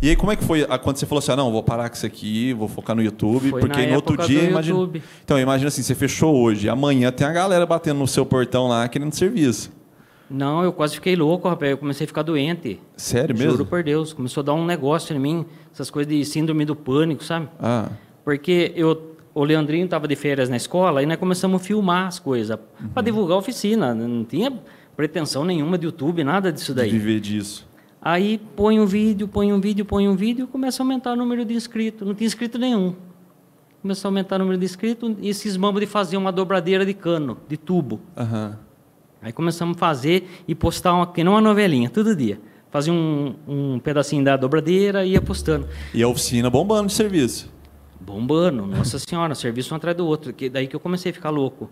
E aí, como é que foi quando você falou assim, ah, não, vou parar com isso aqui, vou focar no YouTube? Foi porque na no outro dia. Imagina... YouTube. Então, imagina assim, você fechou hoje, amanhã tem a galera batendo no seu portão lá querendo serviço. Não, eu quase fiquei louco, rapaz. Eu comecei a ficar doente. Sério mesmo? Juro por Deus. Começou a dar um negócio em mim, essas coisas de síndrome do pânico, sabe? Ah. Porque eu, o Leandrinho estava de férias na escola e nós começamos a filmar as coisas uhum. para divulgar a oficina. Não tinha pretensão nenhuma de YouTube, nada disso daí. De viver disso. Aí põe um vídeo, põe um vídeo, põe um vídeo, começa a aumentar o número de inscritos. Não tinha inscrito nenhum. Começou a aumentar o número de inscritos e mambo de fazer uma dobradeira de cano, de tubo. Uhum. Aí começamos a fazer e postar uma, que não uma novelinha, todo dia. Fazia um, um pedacinho da dobradeira e ia postando. E a oficina bombando de serviço. Bombando, nossa senhora, serviço um atrás do outro. Que, daí que eu comecei a ficar louco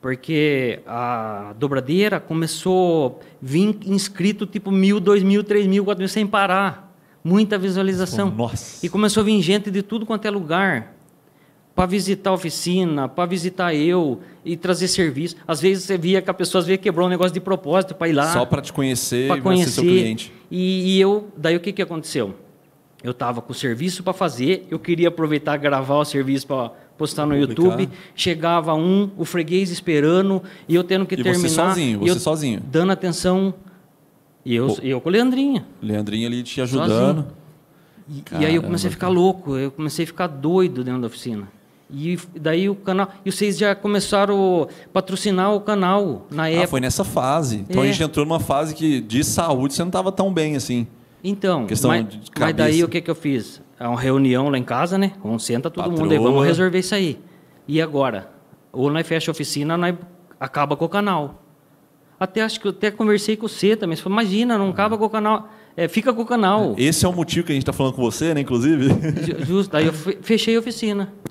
porque a dobradeira começou a vir inscrito tipo mil, dois mil, três mil, quatro mil sem parar. Muita visualização. Nossa. E começou a vir gente de tudo quanto é lugar para visitar a oficina, para visitar eu e trazer serviço. Às vezes você via que a pessoa às vezes quebrou um negócio de propósito para ir lá. Só para te conhecer para é conhecer seu cliente. E, e eu, daí o que, que aconteceu? Eu estava com o serviço para fazer, eu queria aproveitar gravar o serviço para postar no YouTube. Chegava um, o freguês esperando e eu tendo que e terminar. Você sozinho, você sozinho. Dando atenção. E eu, Pô. eu com o Leandrinha. Leandrinha ali te ajudando. E, e, aí eu comecei a ficar louco, eu comecei a ficar doido dentro da oficina. E daí o canal. E vocês já começaram a patrocinar o canal na ah, época. Ah, foi nessa fase. Então é. a gente entrou numa fase que de saúde você não estava tão bem assim. Então, questão mas, de mas daí o que, que eu fiz? É uma reunião lá em casa, né? Vamos todo Patroa. mundo e vamos resolver isso aí. E agora? Ou nós fecha a oficina, nós acaba com o canal. Até acho que até conversei com você também. Você falou, imagina, não acaba com o canal. É, fica com o canal. Esse é o motivo que a gente está falando com você, né? Inclusive. Justo. Aí eu fechei a oficina.